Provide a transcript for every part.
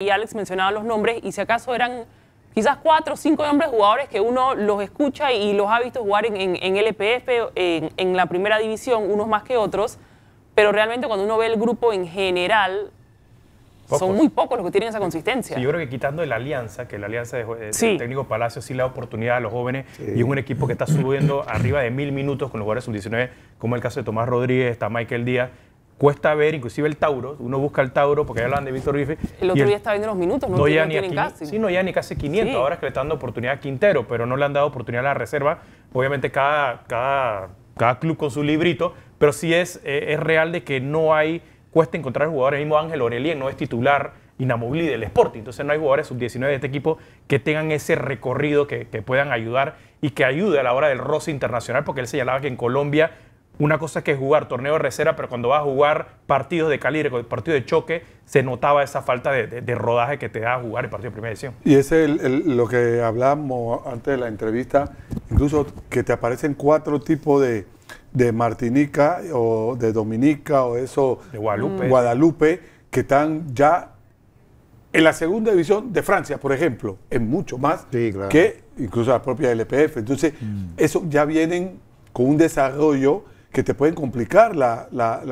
y Alex mencionaba los nombres y si acaso eran quizás cuatro o cinco hombres jugadores que uno los escucha y los ha visto jugar en, LPF, en, la primera división, unos más que otros, pero realmente cuando uno ve el grupo en general, son muy pocos los que tienen esa consistencia. yo creo que quitando la alianza, que la alianza de, técnico Palacio sí la oportunidad a los jóvenes y es un equipo que está subiendo arriba de mil minutos con los jugadores sub-19, como el caso de Tomás Rodríguez, está Michael Díaz, cuesta ver, inclusive el Tauro, uno busca el Tauro porque ya hablan de Víctor Griffith. El otro día está viendo los minutos, no, tienen ni casi. Sí, no ya ni casi 500, horas ahora que le están dando oportunidad a Quintero, pero no le han dado oportunidad a la reserva. Obviamente cada, cada, club con su librito, pero sí es, eh, es real de que no hay, cuesta encontrar jugadores, el mismo Ángel Orelien no es titular inamovible del Sporting, entonces no hay jugadores sub-19 de este equipo que tengan ese recorrido, que, que puedan ayudar y que ayude a la hora del roce internacional, porque él señalaba que en Colombia una cosa es que jugar torneo de reserva, pero cuando vas a jugar partidos de calibre, partidos de choque, se notaba esa falta de, rodaje que te da jugar el partido de primera edición. Y ese es lo que hablamos antes de la entrevista, incluso que te aparecen cuatro tipos de, de Martinica o de Dominica o eso, de Guadalupe. Mm. Guadalupe, que están ya en la segunda división de Francia, por ejemplo, es mucho más que incluso la propia LPF. Entonces, mm. eso ya vienen con un desarrollo que te pueden complicar la,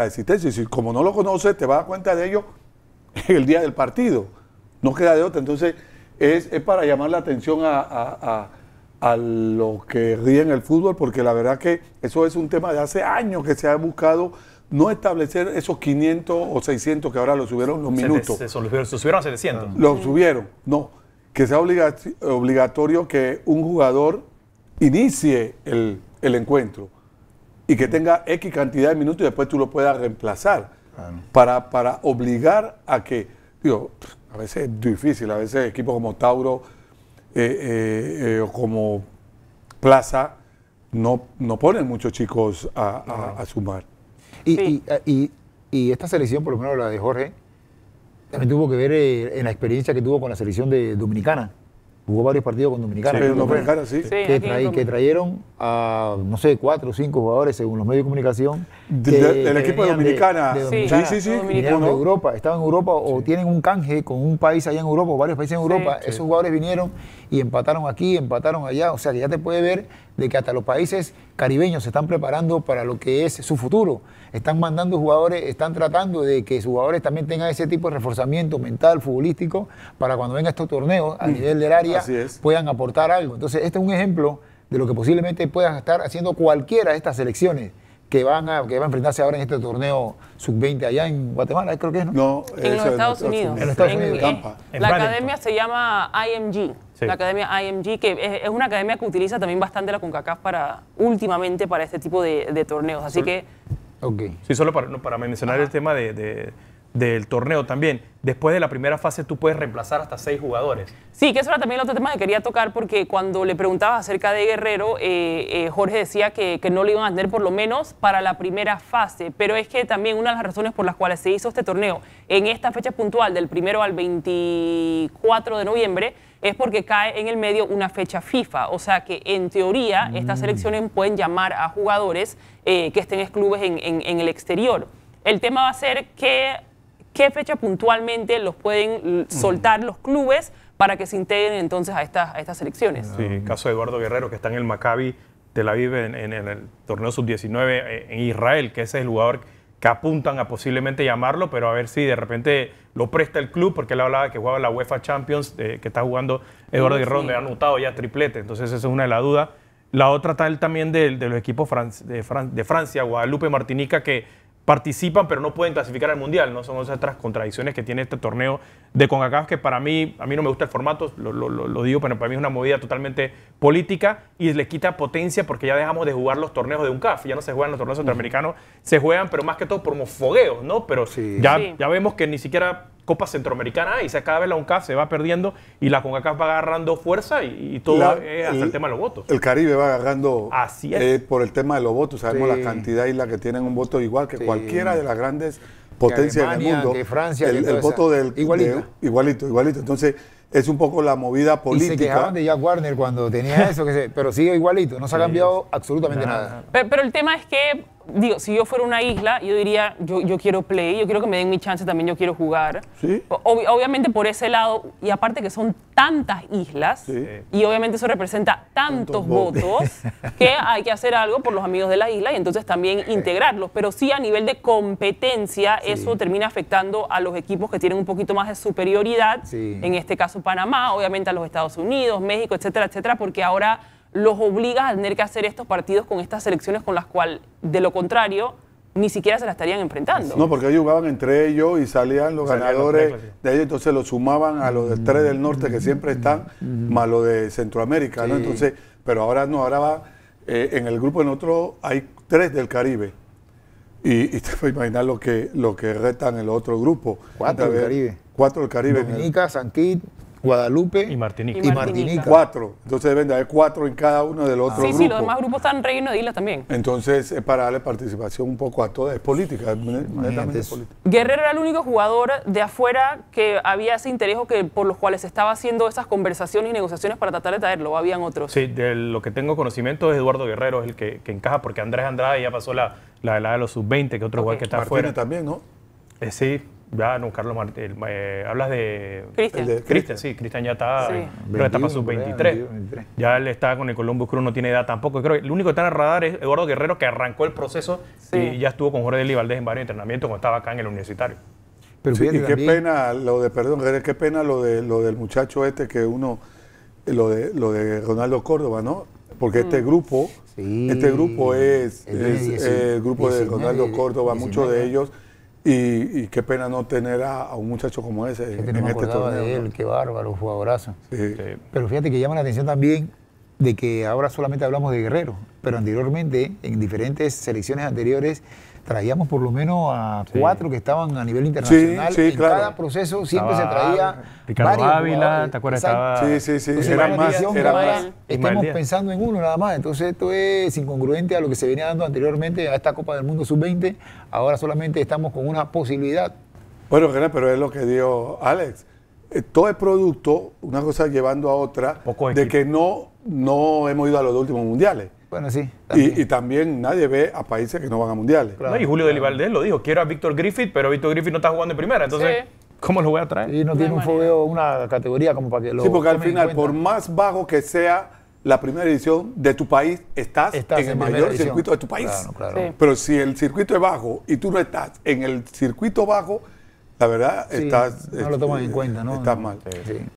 existencia. Y si como no lo conoces, te vas a dar cuenta de ello el día del partido. No queda de otra. Entonces, es, para llamar la atención a, a, a, a los que ríen el fútbol, porque la verdad que eso es un tema de hace años que se ha buscado no establecer esos 500 o 600 que ahora lo subieron los minutos. Se, subieron a 700. Lo subieron, no. Que sea obligatorio que un jugador inicie el, el encuentro y que tenga X cantidad de minutos y después tú lo puedas reemplazar. Para, para obligar a que, digo, a veces es difícil, a veces equipos como Tauro eh, eh, eh, o como Plaza no, no ponen muchos chicos a, sumar. Y, y, esta selección, por lo menos la de Jorge, también tuvo que ver en la experiencia que tuvo con la selección de Dominicana jugó varios partidos con Dominicana. que, trajeron a, no sé, cuatro o cinco jugadores, según los medios de comunicación. del equipo de Dominicana. Sí, sí, sí. De Europa, estaban en Europa o tienen un canje con un país allá en Europa o varios países en Europa. Esos jugadores vinieron y empataron aquí, empataron allá. O sea que ya te puede ver de que hasta los países caribeños se están preparando para lo que es su futuro. Están mandando jugadores, están tratando de que sus jugadores también tengan ese tipo de reforzamiento mental, futbolístico, para cuando vengan estos torneos a mm. nivel del área puedan aportar algo. Entonces, este es un ejemplo de lo que posiblemente puedan estar haciendo cualquiera de estas selecciones que van a, que va a enfrentarse ahora en este torneo sub-20 allá en Guatemala, creo que es, ¿no? en los Estados Unidos. En los Estados Unidos, la academia se llama IMG. La academia IMG, que es, una academia que utiliza también bastante la CONCACAF para, últimamente para este tipo de, torneos. Así que. Ok. Sí, solo para, mencionar el tema de del torneo también, después de la primera fase tú puedes reemplazar hasta seis jugadores. Sí, que eso era también el otro tema que quería tocar, porque cuando le preguntaba acerca de Guerrero, eh, eh, Jorge decía que, no lo iban a tener por lo menos para la primera fase, pero es que también una de las razones por las cuales se hizo este torneo en esta fecha puntual, del primero al 24 de noviembre, es porque cae en el medio una fecha FIFA, o sea que en teoría estas mm. selecciones pueden llamar a jugadores eh, que estén en clubes en, el exterior. El tema va a ser que ¿Qué fecha puntualmente los pueden soltar los clubes para que se integren entonces a estas, a estas selecciones? Sí, caso de Eduardo Guerrero, que está en el Maccabi Tel Aviv en, en, el torneo sub-19 eh, en Israel, que ese es el jugador que apuntan a posiblemente llamarlo, pero a ver si de repente lo presta el club, porque él hablaba que jugaba la UEFA Champions, eh, que está jugando Eduardo Guerrero, donde ha anotado ya triplete. Entonces, esa es una de las dudas. La otra tal también de, los equipos de, de, Francia, Guadalupe Martinica, que participan pero no pueden clasificar al Mundial, ¿no? Son otras contradicciones que tiene este torneo de CONCACAF que para mí, a mí no me gusta el formato, lo, digo, pero para mí es una movida totalmente política y le quita potencia porque ya dejamos de jugar los torneos de UNCAF, ya no se juegan los torneos centroamericanos, se juegan pero más que todo por mofogueos, ¿no? Pero Ya, ya vemos que ni siquiera Copa Centroamericana y se cada vez la UNCAF se va perdiendo y la CONCACAF va agarrando fuerza y, todo es el, tema de los votos. El Caribe va agarrando eh, por el tema de los votos. Sabemos la cantidad y la que tienen un voto igual que cualquiera de las grandes potencias del mundo. De Francia, el, voto del igualito. igualito, igualito. Entonces es un poco la movida política. Y se quejaban de Jack Warner cuando tenía eso, pero sigue igualito, no se ha cambiado absolutamente nada. pero el tema es que digo, si yo fuera una isla, yo diría, yo, yo quiero play, yo quiero que me den mi chance también, yo quiero jugar. obviamente por ese lado, y aparte que son tantas islas, y obviamente eso representa tantos, votos, que hay que hacer algo por los amigos de la isla y entonces también integrarlos. Pero sí a nivel de competencia, eso termina afectando a los equipos que tienen un poquito más de superioridad, en este caso Panamá, obviamente a los Estados Unidos, México, etcétera, etcétera, porque ahora los obliga a tener que hacer estos partidos con estas selecciones con las cuales, de lo contrario, ni siquiera se las estarían enfrentando. No, porque ellos jugaban entre ellos y salían los ganadores de ellos, entonces los sumaban a los tres del norte que siempre mm, están, mm. más los de Centroamérica, ¿no? Entonces, pero ahora no, ahora va, eh, en el grupo en otro hay tres del Caribe. Y, y te puedes imaginar lo que, lo que retan el otro grupo. Cuatro del Caribe. Cuatro del Caribe. Dominica, San Guadalupe y Martinique. y Martinica. Cuatro. Entonces deben de haber cuatro en cada uno del otro grupo. Sí, sí, los demás grupos están Reino de Islas también. Entonces es para darle participación un poco a todas. Es política, es política. Guerrero era el único jugador de afuera que había ese interés que por los cuales estaba haciendo esas conversaciones y negociaciones para tratar de traerlo. habían otros? Sí, de lo que tengo conocimiento es Eduardo Guerrero, es el que, encaja, porque Andrés Andrade ya pasó la, la de los sub-20, que otro igual jugador que está Martínez también, ¿no? Eh, sí, ya, no, Carlos Martel eh, hablas de. Cristian. Cristian, sí. Cristian ya está. pero está sus 23. Ya él está con el Columbus Crew, no tiene edad tampoco. Creo que el único que está en el radar es Eduardo Guerrero, que arrancó el proceso y ya estuvo con Jorge de en varios entrenamientos cuando estaba acá en el universitario. y qué pena lo de, perdón, qué pena lo de lo del muchacho este que uno, lo de lo de Ronaldo Córdoba, ¿no? Porque este mm. grupo, este grupo es, el, eh, grupo de Ronaldo Córdoba, muchos de ellos y, qué pena no tener a, un muchacho como ese en, este torneo. De él, Qué bárbaro, jugadorazo. Pero fíjate que llama la atención también de que ahora solamente hablamos de Guerrero, pero anteriormente, en diferentes selecciones anteriores, traíamos por lo menos a cuatro que estaban a nivel internacional. en cada proceso siempre se traía. Ricardo Ávila, ¿te acuerdas? Estaba... Sí, sí, sí. más, Estamos pensando en uno nada más. Entonces, esto es incongruente a lo que se venía dando anteriormente a esta Copa del Mundo Sub-20. Ahora solamente estamos con una posibilidad. Bueno, pero es lo que dio Alex. Eh, todo es producto, una cosa llevando a otra, de que no, no hemos ido a los últimos mundiales. Bueno, sí. Y, también nadie ve a países que no van a mundiales. y Julio claro. lo dijo, quiero a Víctor Griffith, pero Víctor Griffith no está jugando en primera, entonces... ¿Cómo lo voy a traer? Y no, tiene un una categoría como para que lo. Sí, porque al final, por más bajo que sea la primera edición de tu país, estás, en, el mayor circuito de tu país. Pero si el circuito es bajo y tú no estás en el circuito bajo, la verdad, estás. No lo toman en eh, cuenta, ¿no? Estás mal.